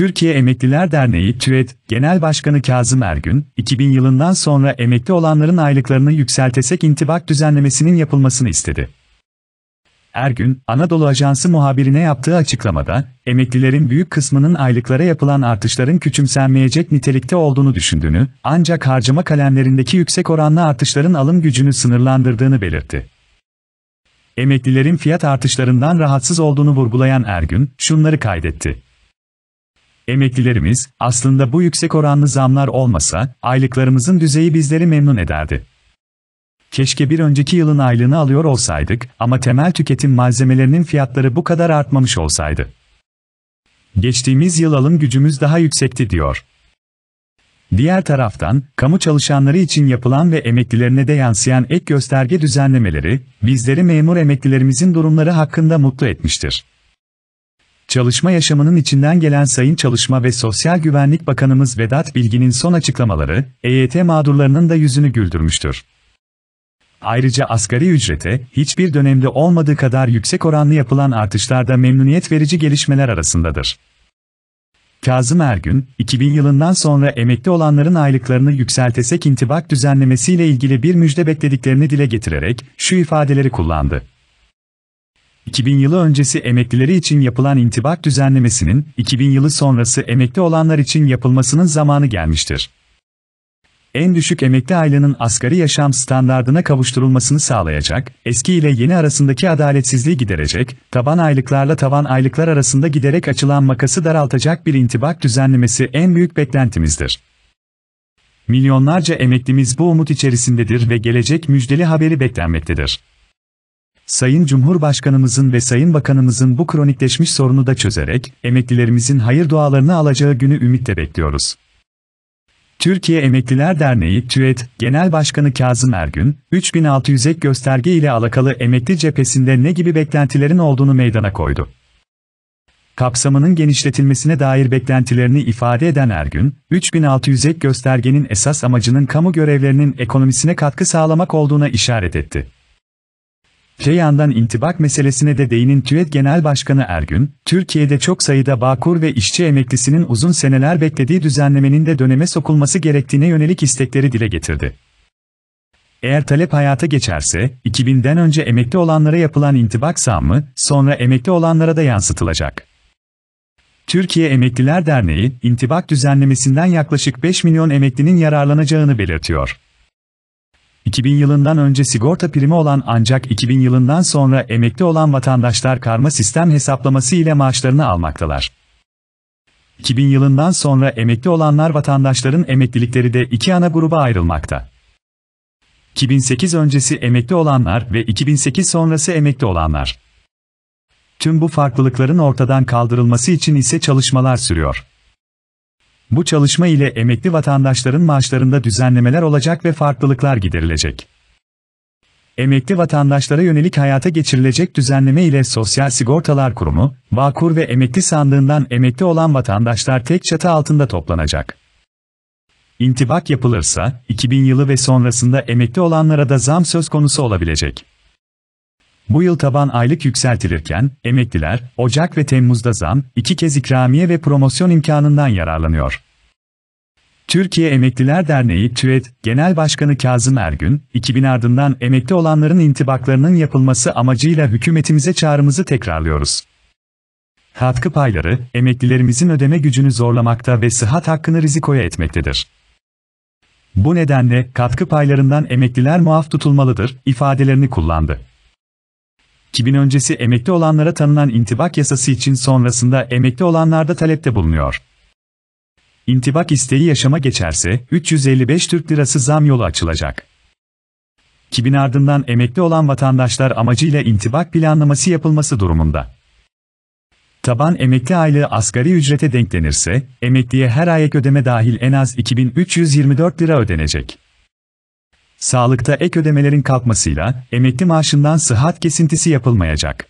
Türkiye Emekliler Derneği Tüet Genel Başkanı Kazım Ergün, 2000 yılından sonra emekli olanların aylıklarını yükseltesek intibak düzenlemesinin yapılmasını istedi. Ergün, Anadolu Ajansı muhabirine yaptığı açıklamada, emeklilerin büyük kısmının aylıklara yapılan artışların küçümsenmeyecek nitelikte olduğunu düşündüğünü, ancak harcama kalemlerindeki yüksek oranlı artışların alım gücünü sınırlandırdığını belirtti. Emeklilerin fiyat artışlarından rahatsız olduğunu vurgulayan Ergün, şunları kaydetti. Emeklilerimiz, aslında bu yüksek oranlı zamlar olmasa, aylıklarımızın düzeyi bizleri memnun ederdi. Keşke bir önceki yılın aylığını alıyor olsaydık ama temel tüketim malzemelerinin fiyatları bu kadar artmamış olsaydı. Geçtiğimiz yıl alım gücümüz daha yüksekti diyor. Diğer taraftan, kamu çalışanları için yapılan ve emeklilerine de yansıyan ek gösterge düzenlemeleri, bizleri memur emeklilerimizin durumları hakkında mutlu etmiştir. Çalışma yaşamının içinden gelen Sayın Çalışma ve Sosyal Güvenlik Bakanımız Vedat Bilgin'in son açıklamaları, EYT mağdurlarının da yüzünü güldürmüştür. Ayrıca asgari ücrete, hiçbir dönemde olmadığı kadar yüksek oranlı yapılan artışlarda memnuniyet verici gelişmeler arasındadır. Kazım Ergün, 2000 yılından sonra emekli olanların aylıklarını yükseltesek intibak düzenlemesiyle ilgili bir müjde beklediklerini dile getirerek şu ifadeleri kullandı. 2000 yılı öncesi emeklileri için yapılan intibak düzenlemesinin, 2000 yılı sonrası emekli olanlar için yapılmasının zamanı gelmiştir. En düşük emekli aylığının asgari yaşam standardına kavuşturulmasını sağlayacak, eski ile yeni arasındaki adaletsizliği giderecek, taban aylıklarla tavan aylıklar arasında giderek açılan makası daraltacak bir intibak düzenlemesi en büyük beklentimizdir. Milyonlarca emeklimiz bu umut içerisindedir ve gelecek müjdeli haberi beklenmektedir. Sayın Cumhurbaşkanımızın ve Sayın Bakanımızın bu kronikleşmiş sorunu da çözerek, emeklilerimizin hayır dualarını alacağı günü ümitle bekliyoruz. Türkiye Emekliler Derneği TÜET Genel Başkanı Kazım Ergün, 3600 ek gösterge ile alakalı emekli cephesinde ne gibi beklentilerin olduğunu meydana koydu. Kapsamının genişletilmesine dair beklentilerini ifade eden Ergün, 3600 ek göstergenin esas amacının kamu görevlerinin ekonomisine katkı sağlamak olduğuna işaret etti. Şey yandan intibak meselesine de değinin tüet Genel Başkanı Ergün, Türkiye'de çok sayıda bakur ve işçi emeklisinin uzun seneler beklediği düzenlemenin de döneme sokulması gerektiğine yönelik istekleri dile getirdi. Eğer talep hayata geçerse, 2000'den önce emekli olanlara yapılan intibak zammı, sonra emekli olanlara da yansıtılacak. Türkiye Emekliler Derneği, intibak düzenlemesinden yaklaşık 5 milyon emeklinin yararlanacağını belirtiyor. 2000 yılından önce sigorta primi olan ancak 2000 yılından sonra emekli olan vatandaşlar karma sistem hesaplaması ile maaşlarını almaktalar. 2000 yılından sonra emekli olanlar vatandaşların emeklilikleri de iki ana gruba ayrılmakta. 2008 öncesi emekli olanlar ve 2008 sonrası emekli olanlar. Tüm bu farklılıkların ortadan kaldırılması için ise çalışmalar sürüyor. Bu çalışma ile emekli vatandaşların maaşlarında düzenlemeler olacak ve farklılıklar giderilecek. Emekli vatandaşlara yönelik hayata geçirilecek düzenleme ile Sosyal Sigortalar Kurumu, Vakur ve Emekli Sandığından emekli olan vatandaşlar tek çatı altında toplanacak. İntibak yapılırsa, 2000 yılı ve sonrasında emekli olanlara da zam söz konusu olabilecek. Bu yıl taban aylık yükseltilirken, emekliler, Ocak ve Temmuz'da zam, iki kez ikramiye ve promosyon imkanından yararlanıyor. Türkiye Emekliler Derneği TÜED Genel Başkanı Kazım Ergün, 2000 ardından emekli olanların intibaklarının yapılması amacıyla hükümetimize çağrımızı tekrarlıyoruz. Katkı payları, emeklilerimizin ödeme gücünü zorlamakta ve sıhhat hakkını rizikoya etmektedir. Bu nedenle katkı paylarından emekliler muaf tutulmalıdır ifadelerini kullandı. 2000 öncesi emekli olanlara tanınan intibak yasası için sonrasında emekli olanlarda talepte bulunuyor. İntibak isteği yaşama geçerse 355 Türk Lirası zam yolu açılacak. 2000 ardından emekli olan vatandaşlar amacıyla intibak planlaması yapılması durumunda. Taban emekli aylığı asgari ücrete denklenirse, emekliye her ay ek ödeme dahil en az 2324 lira ödenecek. Sağlıkta ek ödemelerin kalkmasıyla emekli maaşından sıhhat kesintisi yapılmayacak.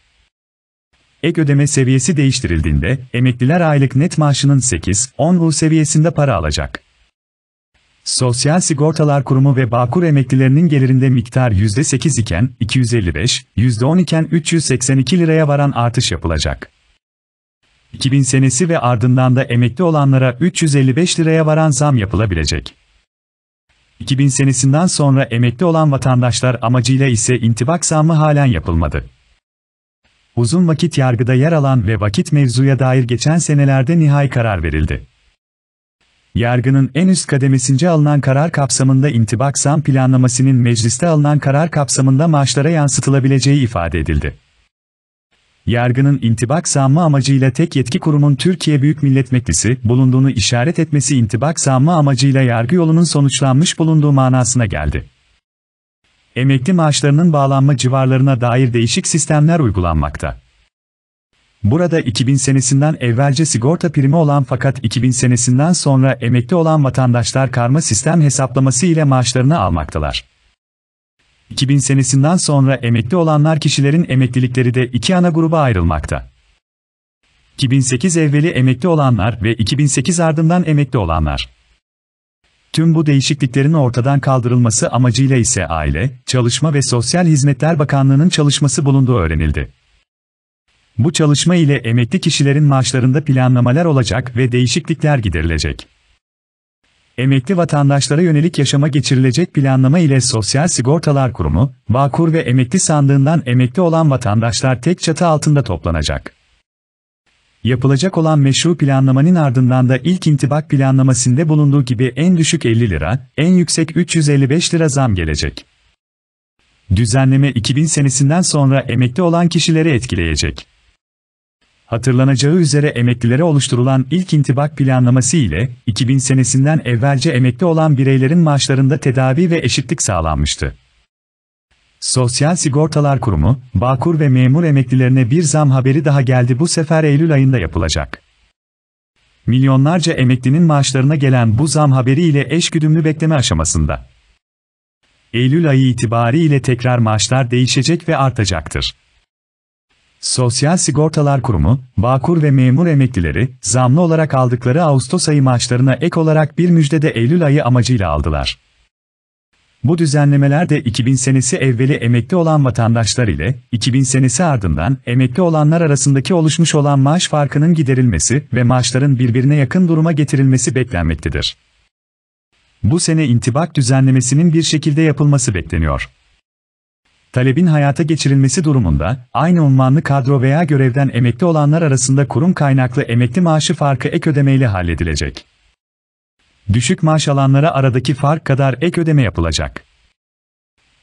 Ek ödeme seviyesi değiştirildiğinde emekliler aylık net maaşının 8-10 bu seviyesinde para alacak. Sosyal Sigortalar Kurumu ve Bağkur emeklilerinin gelirinde miktar %8 iken 255, %10 iken 382 liraya varan artış yapılacak. 2000 senesi ve ardından da emekli olanlara 355 liraya varan zam yapılabilecek. 2000 senesinden sonra emekli olan vatandaşlar amacıyla ise intibak zammı halen yapılmadı. Uzun vakit yargıda yer alan ve vakit mevzuya dair geçen senelerde nihai karar verildi. Yargının en üst kademesince alınan karar kapsamında intibak zam planlamasının mecliste alınan karar kapsamında maaşlara yansıtılabileceği ifade edildi yargının intibak zammı amacıyla tek yetki kurumun Türkiye Büyük Millet Meclisi bulunduğunu işaret etmesi intibak zammı amacıyla yargı yolunun sonuçlanmış bulunduğu manasına geldi. Emekli maaşlarının bağlanma civarlarına dair değişik sistemler uygulanmakta. Burada 2000 senesinden evvelce sigorta primi olan fakat 2000 senesinden sonra emekli olan vatandaşlar karma sistem hesaplaması ile maaşlarını almaktalar. 2000 senesinden sonra emekli olanlar kişilerin emeklilikleri de iki ana gruba ayrılmakta. 2008 evveli emekli olanlar ve 2008 ardından emekli olanlar. Tüm bu değişikliklerin ortadan kaldırılması amacıyla ise Aile, Çalışma ve Sosyal Hizmetler Bakanlığı'nın çalışması bulunduğu öğrenildi. Bu çalışma ile emekli kişilerin maaşlarında planlamalar olacak ve değişiklikler giderilecek. Emekli vatandaşlara yönelik yaşama geçirilecek planlama ile Sosyal Sigortalar Kurumu, Bağkur ve emekli sandığından emekli olan vatandaşlar tek çatı altında toplanacak. Yapılacak olan meşru planlamanın ardından da ilk intibak planlamasında bulunduğu gibi en düşük 50 lira, en yüksek 355 lira zam gelecek. Düzenleme 2000 senesinden sonra emekli olan kişileri etkileyecek. Hatırlanacağı üzere emeklilere oluşturulan ilk intibak planlaması ile 2000 senesinden evvelce emekli olan bireylerin maaşlarında tedavi ve eşitlik sağlanmıştı. Sosyal Sigortalar Kurumu, Bağkur ve memur emeklilerine bir zam haberi daha geldi bu sefer Eylül ayında yapılacak. Milyonlarca emeklinin maaşlarına gelen bu zam haberiyle eş güdümlü bekleme aşamasında. Eylül ayı itibariyle tekrar maaşlar değişecek ve artacaktır. Sosyal Sigortalar Kurumu, Bağkur ve memur emeklileri, zamlı olarak aldıkları Ağustos ayı maaşlarına ek olarak bir müjdede Eylül ayı amacıyla aldılar. Bu düzenlemeler de 2000 senesi evveli emekli olan vatandaşlar ile 2000 senesi ardından emekli olanlar arasındaki oluşmuş olan maaş farkının giderilmesi ve maaşların birbirine yakın duruma getirilmesi beklenmektedir. Bu sene intibak düzenlemesinin bir şekilde yapılması bekleniyor talebin hayata geçirilmesi durumunda, aynı unvanlı kadro veya görevden emekli olanlar arasında kurum kaynaklı emekli maaşı farkı ek ödemeyle halledilecek. Düşük maaş alanlara aradaki fark kadar ek ödeme yapılacak.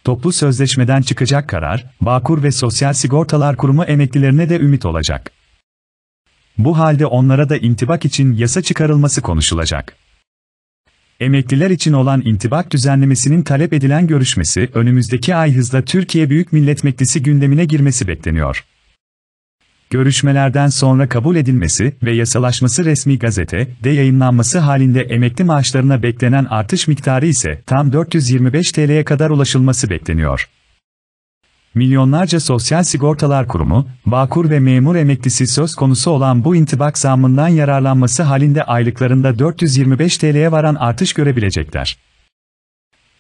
Toplu sözleşmeden çıkacak karar, Bağkur ve Sosyal Sigortalar Kurumu emeklilerine de ümit olacak. Bu halde onlara da intibak için yasa çıkarılması konuşulacak. Emekliler için olan intibak düzenlemesinin talep edilen görüşmesi önümüzdeki ay hızla Türkiye Büyük Millet Meclisi gündemine girmesi bekleniyor. Görüşmelerden sonra kabul edilmesi ve yasalaşması resmi gazete de yayınlanması halinde emekli maaşlarına beklenen artış miktarı ise tam 425 TL'ye kadar ulaşılması bekleniyor. Milyonlarca Sosyal Sigortalar Kurumu, Bağkur ve memur emeklisi söz konusu olan bu intibak zammından yararlanması halinde aylıklarında 425 TL'ye varan artış görebilecekler.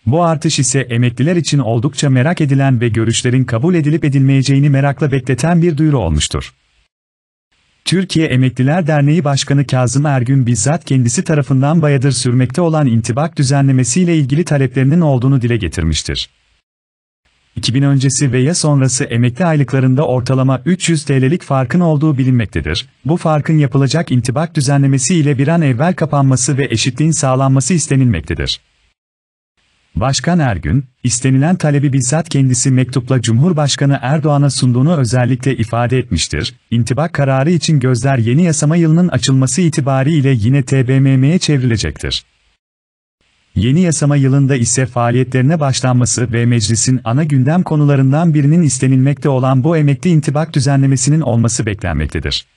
Bu artış ise emekliler için oldukça merak edilen ve görüşlerin kabul edilip edilmeyeceğini merakla bekleten bir duyuru olmuştur. Türkiye Emekliler Derneği Başkanı Kazım Ergün bizzat kendisi tarafından bayadır sürmekte olan intibak düzenlemesiyle ilgili taleplerinin olduğunu dile getirmiştir. 2000 öncesi veya sonrası emekli aylıklarında ortalama 300 TL'lik farkın olduğu bilinmektedir. Bu farkın yapılacak intibak düzenlemesi ile bir an evvel kapanması ve eşitliğin sağlanması istenilmektedir. Başkan Ergün, istenilen talebi bizzat kendisi mektupla Cumhurbaşkanı Erdoğan'a sunduğunu özellikle ifade etmiştir. İntibak kararı için gözler yeni yasama yılının açılması itibariyle yine TBMM'ye çevrilecektir. Yeni yasama yılında ise faaliyetlerine başlanması ve meclisin ana gündem konularından birinin istenilmekte olan bu emekli intibak düzenlemesinin olması beklenmektedir.